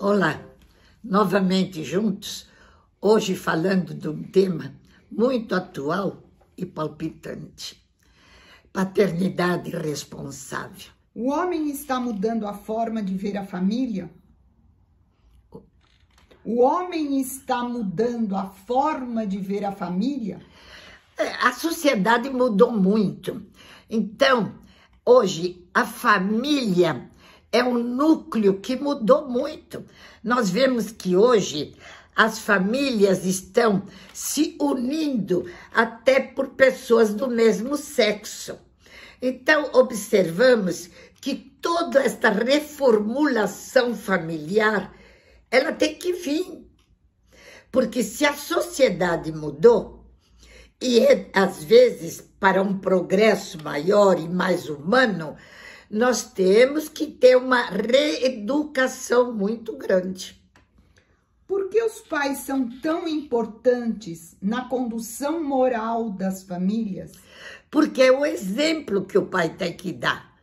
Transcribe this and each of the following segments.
Olá, novamente juntos, hoje falando de um tema muito atual e palpitante: paternidade responsável. O homem está mudando a forma de ver a família? O homem está mudando a forma de ver a família? É, a sociedade mudou muito. Então, hoje, a família é um núcleo que mudou muito. Nós vemos que hoje as famílias estão se unindo até por pessoas do mesmo sexo. Então, observamos que toda esta reformulação familiar, ela tem que vir. Porque se a sociedade mudou, e é, às vezes para um progresso maior e mais humano, nós temos que ter uma reeducação muito grande. Por que os pais são tão importantes na condução moral das famílias? Porque é o exemplo que o pai tem que dar.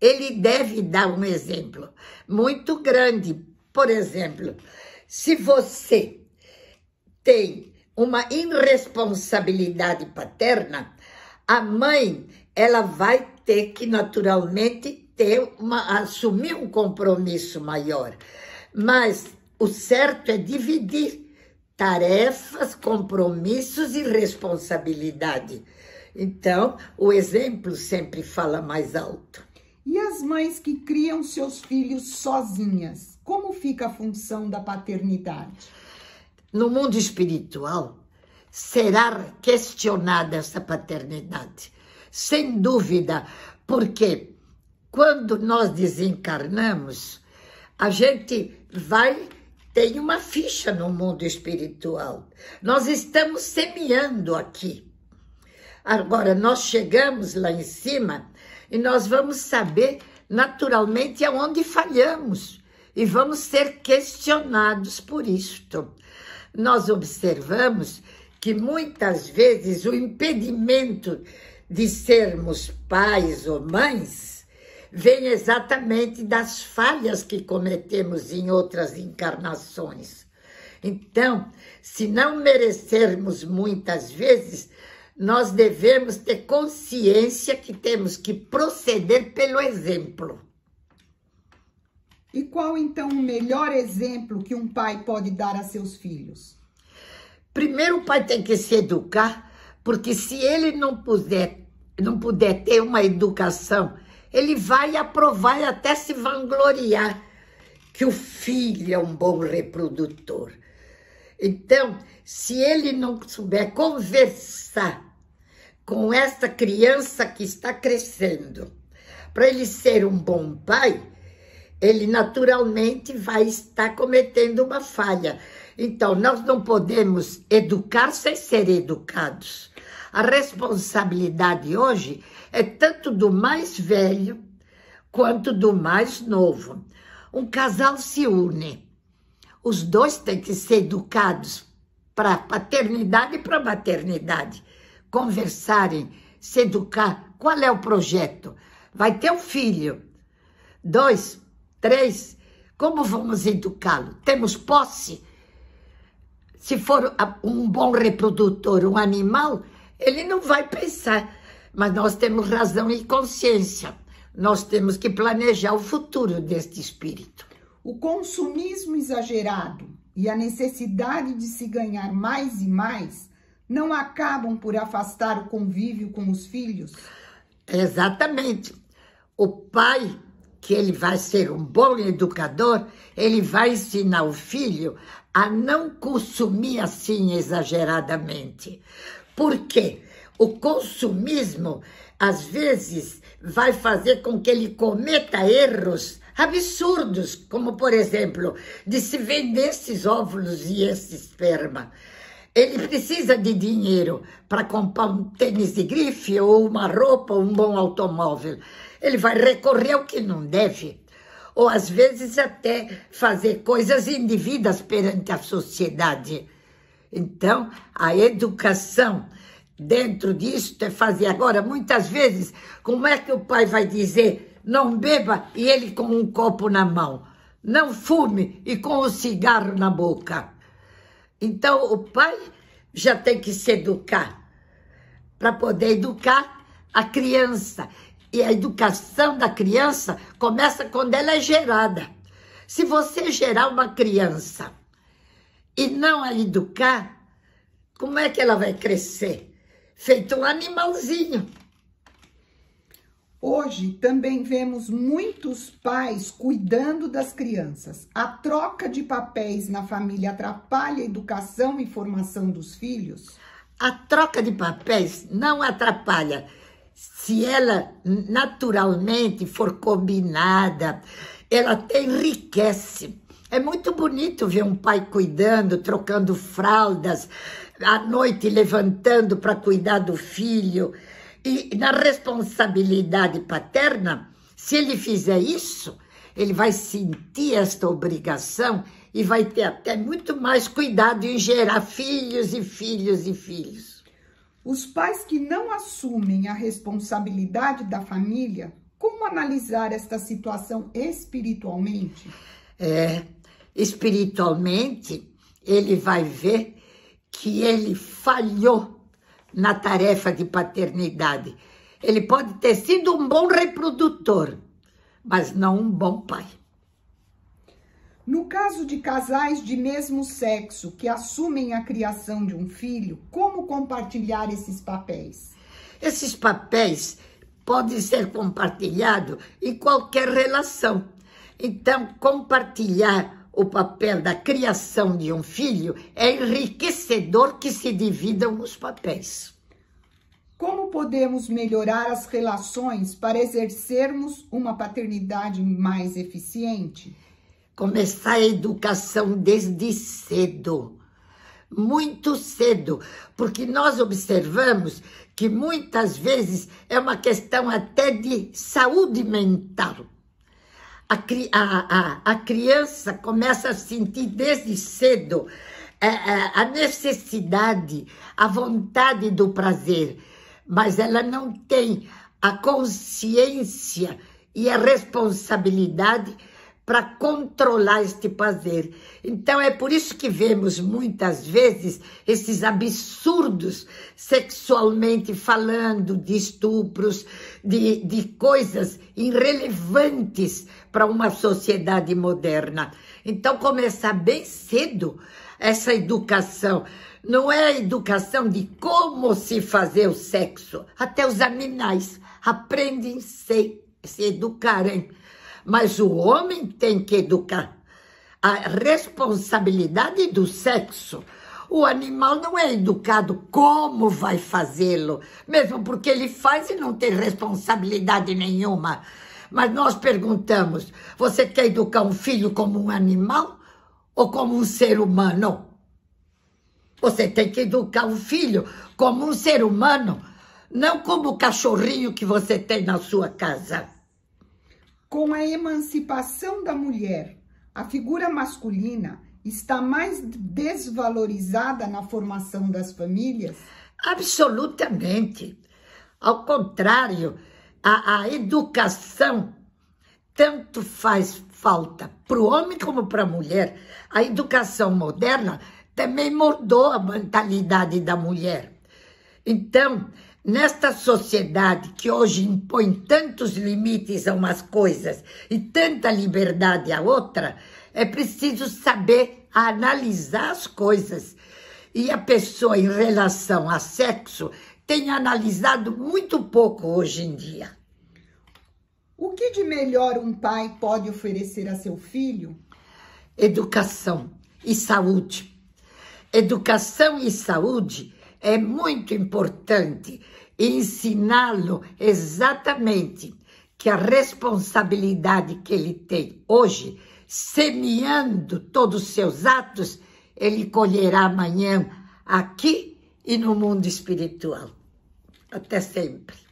Ele deve dar um exemplo muito grande. Por exemplo, se você tem uma irresponsabilidade paterna, a mãe ela vai ter que naturalmente ter uma, assumir um compromisso maior. Mas o certo é dividir tarefas, compromissos e responsabilidade. Então, o exemplo sempre fala mais alto. E as mães que criam seus filhos sozinhas, como fica a função da paternidade? No mundo espiritual, será questionada essa paternidade sem dúvida, porque quando nós desencarnamos, a gente vai tem uma ficha no mundo espiritual. Nós estamos semeando aqui. Agora nós chegamos lá em cima e nós vamos saber naturalmente aonde falhamos e vamos ser questionados por isto. Nós observamos que muitas vezes o impedimento de sermos pais ou mães vem exatamente das falhas que cometemos em outras encarnações. Então, se não merecermos muitas vezes, nós devemos ter consciência que temos que proceder pelo exemplo. E qual então o melhor exemplo que um pai pode dar a seus filhos? Primeiro, o pai tem que se educar porque se ele não puder, não puder ter uma educação, ele vai aprovar e até se vangloriar que o filho é um bom reprodutor. Então, se ele não souber conversar com essa criança que está crescendo, para ele ser um bom pai, ele naturalmente vai estar cometendo uma falha. Então, nós não podemos educar sem ser educados. A responsabilidade hoje é tanto do mais velho quanto do mais novo. Um casal se une. Os dois têm que ser educados para paternidade e para maternidade. Conversarem, se educar. Qual é o projeto? Vai ter um filho. Dois, Três, como vamos educá-lo? Temos posse? Se for um bom reprodutor, um animal, ele não vai pensar. Mas nós temos razão e consciência. Nós temos que planejar o futuro deste espírito. O consumismo exagerado e a necessidade de se ganhar mais e mais não acabam por afastar o convívio com os filhos? Exatamente. O pai que ele vai ser um bom educador, ele vai ensinar o filho a não consumir assim exageradamente. Por quê? O consumismo, às vezes, vai fazer com que ele cometa erros absurdos, como, por exemplo, de se vender esses óvulos e esse esperma. Ele precisa de dinheiro para comprar um tênis de grife, ou uma roupa, ou um bom automóvel ele vai recorrer ao que não deve, ou às vezes até fazer coisas indevidas perante a sociedade. Então, a educação dentro disto é fazer. Agora, muitas vezes, como é que o pai vai dizer não beba e ele com um copo na mão? Não fume e com o um cigarro na boca. Então, o pai já tem que se educar para poder educar a criança e a educação da criança começa quando ela é gerada. Se você gerar uma criança e não a educar, como é que ela vai crescer? Feito um animalzinho. Hoje também vemos muitos pais cuidando das crianças. A troca de papéis na família atrapalha a educação e formação dos filhos? A troca de papéis não atrapalha se ela naturalmente for combinada, ela até enriquece. É muito bonito ver um pai cuidando, trocando fraldas, à noite levantando para cuidar do filho. E na responsabilidade paterna, se ele fizer isso, ele vai sentir esta obrigação e vai ter até muito mais cuidado em gerar filhos e filhos e filhos. Os pais que não assumem a responsabilidade da família, como analisar esta situação espiritualmente? É, espiritualmente, ele vai ver que ele falhou na tarefa de paternidade. Ele pode ter sido um bom reprodutor, mas não um bom pai. No caso de casais de mesmo sexo que assumem a criação de um filho, como compartilhar esses papéis? Esses papéis podem ser compartilhados em qualquer relação. Então, compartilhar o papel da criação de um filho é enriquecedor que se dividam os papéis. Como podemos melhorar as relações para exercermos uma paternidade mais eficiente? começar a educação desde cedo. Muito cedo, porque nós observamos que muitas vezes é uma questão até de saúde mental. A, a, a, a criança começa a sentir desde cedo é, é, a necessidade, a vontade do prazer, mas ela não tem a consciência e a responsabilidade para controlar este prazer. Então é por isso que vemos muitas vezes esses absurdos sexualmente falando de estupros, de, de coisas irrelevantes para uma sociedade moderna. Então começar bem cedo essa educação. Não é a educação de como se fazer o sexo. Até os animais aprendem, se, se educarem. Mas o homem tem que educar. A responsabilidade do sexo. O animal não é educado como vai fazê-lo, mesmo porque ele faz e não tem responsabilidade nenhuma. Mas nós perguntamos: você quer educar um filho como um animal ou como um ser humano? Você tem que educar um filho como um ser humano, não como o cachorrinho que você tem na sua casa. Com a emancipação da mulher, a figura masculina está mais desvalorizada na formação das famílias? Absolutamente. Ao contrário, a, a educação tanto faz falta para o homem como para a mulher. A educação moderna também mudou a mentalidade da mulher. Então, Nesta sociedade que hoje impõe tantos limites a umas coisas e tanta liberdade a outra, é preciso saber analisar as coisas. E a pessoa, em relação a sexo, tem analisado muito pouco hoje em dia. O que de melhor um pai pode oferecer a seu filho? Educação e saúde. Educação e saúde é muito importante ensiná-lo exatamente que a responsabilidade que ele tem hoje, semeando todos os seus atos, ele colherá amanhã aqui e no mundo espiritual. Até sempre.